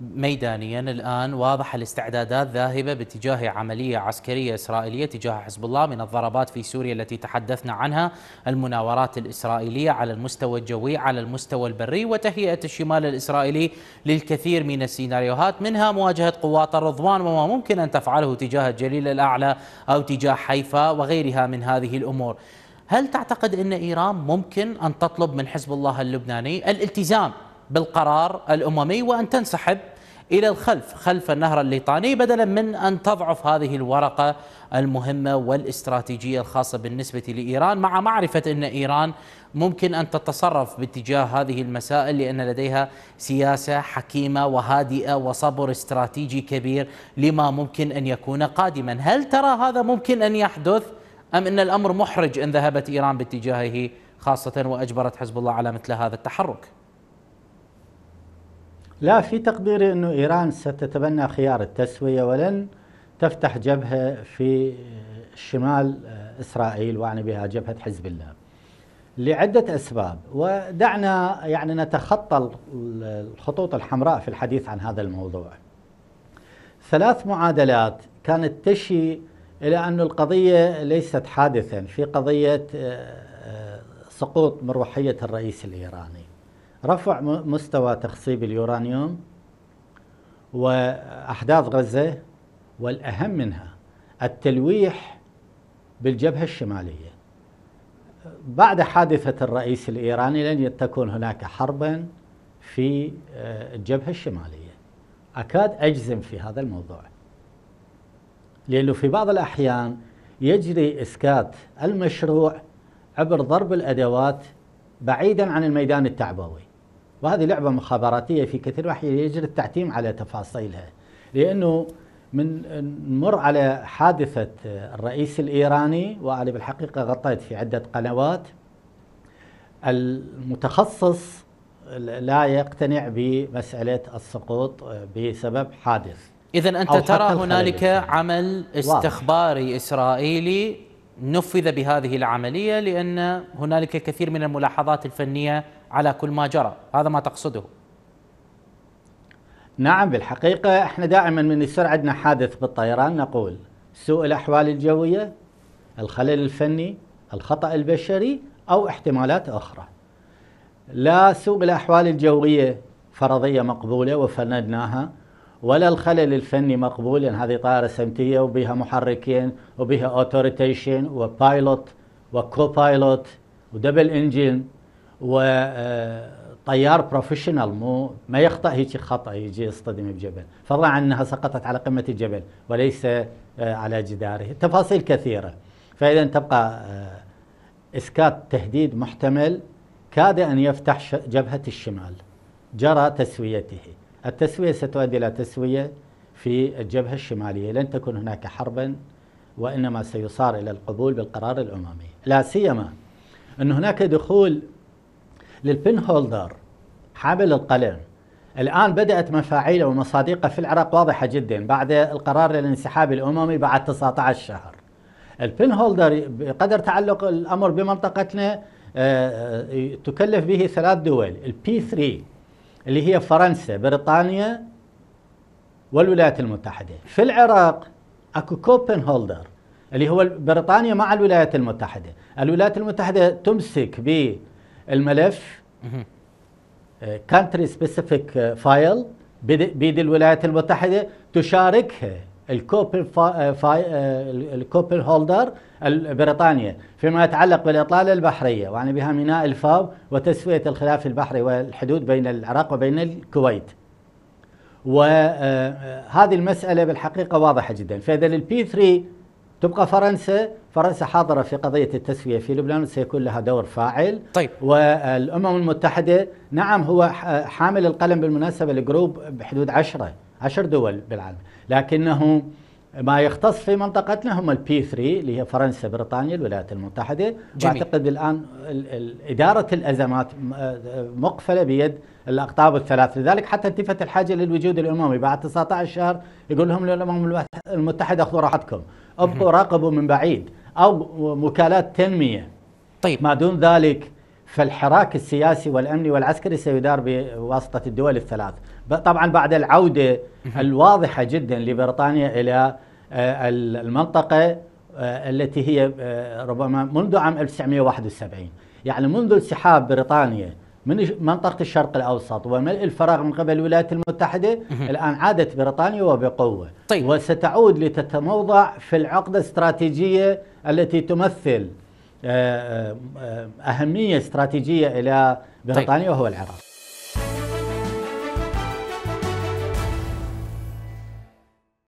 ميدانيا الآن واضح الاستعدادات ذاهبة باتجاه عملية عسكرية إسرائيلية تجاه حزب الله من الضربات في سوريا التي تحدثنا عنها المناورات الإسرائيلية على المستوى الجوي على المستوى البري وتهيئة الشمال الإسرائيلي للكثير من السيناريوهات منها مواجهة قوات الرضوان وما ممكن أن تفعله تجاه الجليل الأعلى أو تجاه حيفا وغيرها من هذه الأمور هل تعتقد أن إيران ممكن أن تطلب من حزب الله اللبناني الالتزام بالقرار الأممي وأن تنسحب إلى الخلف خلف النهر الليطاني بدلا من أن تضعف هذه الورقة المهمة والاستراتيجية الخاصة بالنسبة لإيران مع معرفة أن إيران ممكن أن تتصرف باتجاه هذه المسائل لأن لديها سياسة حكيمة وهادئة وصبر استراتيجي كبير لما ممكن أن يكون قادما هل ترى هذا ممكن أن يحدث أم أن الأمر محرج إن ذهبت إيران باتجاهه خاصة وأجبرت حزب الله على مثل هذا التحرك؟ لا في تقديري أنه إيران ستتبنى خيار التسوية ولن تفتح جبهة في شمال إسرائيل وأعني بها جبهة حزب الله لعدة أسباب ودعنا يعني نتخطى الخطوط الحمراء في الحديث عن هذا الموضوع ثلاث معادلات كانت تشي إلى أن القضية ليست حادثا في قضية آه، آه، سقوط مروحية الرئيس الإيراني رفع مستوى تخصيب اليورانيوم واحداث غزه والاهم منها التلويح بالجبهه الشماليه بعد حادثه الرئيس الايراني لن تكون هناك حربا في آه، الجبهه الشماليه اكاد اجزم في هذا الموضوع لانه في بعض الاحيان يجري اسكات المشروع عبر ضرب الادوات بعيدا عن الميدان التعبوي وهذه لعبة مخابراتية في كثير من يجري التعتيم على تفاصيلها لأنه من نمر على حادثة الرئيس الإيراني وأنا بالحقيقة غطيت في عدة قنوات المتخصص لا يقتنع بمسألة السقوط بسبب حادث إذا أنت ترى هنالك عمل استخباري واضح. إسرائيلي نفذ بهذه العمليه لان هنالك كثير من الملاحظات الفنيه على كل ما جرى، هذا ما تقصده. نعم بالحقيقه احنا دائما من يصير عندنا حادث بالطيران نقول سوء الاحوال الجويه، الخلل الفني، الخطا البشري او احتمالات اخرى. لا سوء الاحوال الجويه فرضيه مقبوله وفندناها ولا الخلل الفني مقبول لان هذه طائره سمتيه وبها محركين وبها اوتوريتيشن وبايلوت وكوبايلوت ودبل انجن وطيار آه، بروفيشنال مو ما يخطا هيك خطا يجي يصطدم بجبل فضلا عن انها سقطت على قمه الجبل وليس آه، على جداره تفاصيل كثيره فاذا تبقى آه، اسكات تهديد محتمل كاد ان يفتح جبهه الشمال جرى تسويته التسوية ستؤدي إلى تسوية في الجبهة الشمالية لن تكون هناك حربا وإنما سيصار إلى القبول بالقرار الأممي لا سيما أن هناك دخول للبن هولدر حامل القلم الآن بدأت مفاعيله ومصادقه في العراق واضحة جدا بعد القرار الانسحابي الأممي بعد 19 شهر البن هولدر بقدر تعلق الأمر بمنطقتنا آه، آه، تكلف به ثلاث دول البي 3 اللي هي فرنسا بريطانيا والولايات المتحدة في العراق اكو كوبن هولدر اللي هو بريطانيا مع الولايات المتحدة الولايات المتحدة تمسك بالملف كانتري سبيسيفيك فايل بيد الولايات المتحدة تشاركها الكوبل فا... آه، فا... آه، الكوبل هولدر بريطانيا فيما يتعلق بالإطلالة البحرية وعن بها ميناء الفاو وتسوية الخلاف البحري والحدود بين العراق وبين الكويت وهذه آه، المسألة بالحقيقة واضحة جدا فإذا البي 3 تبقى فرنسا فرنسا حاضرة في قضية التسوية في لبنان وسيكون لها دور فاعل طيب والأمم المتحدة نعم هو حامل القلم بالمناسبة الجروب بحدود عشرة عشر دول بالعالم لكنه ما يختص في منطقتنا هم البي 3 اللي هي فرنسا بريطانيا الولايات المتحده جميل. واعتقد الان اداره الازمات آه، مقفله بيد الاقطاب الثلاث لذلك حتى انتفت الحاجه للوجود الاممي بعد 19 شهر يقول لهم للامم المتحده خذوا راحتكم ابقوا راقبوا من بعيد او وكالات تنميه طيب ما دون ذلك فالحراك السياسي والامني والعسكري سيدار بواسطه الدول الثلاث طبعا بعد العوده الواضحه جدا لبريطانيا الى آه، المنطقه آه، التي هي آه، ربما منذ عام 1971 يعني منذ انسحاب بريطانيا من منطقة الشرق الأوسط وملء الفراغ من قبل الولايات المتحدة الآن عادت بريطانيا وبقوة طيب. وستعود لتتموضع في العقدة الاستراتيجية التي تمثل أهمية استراتيجية إلى طيب. بريطانيا طيب. وهو العراق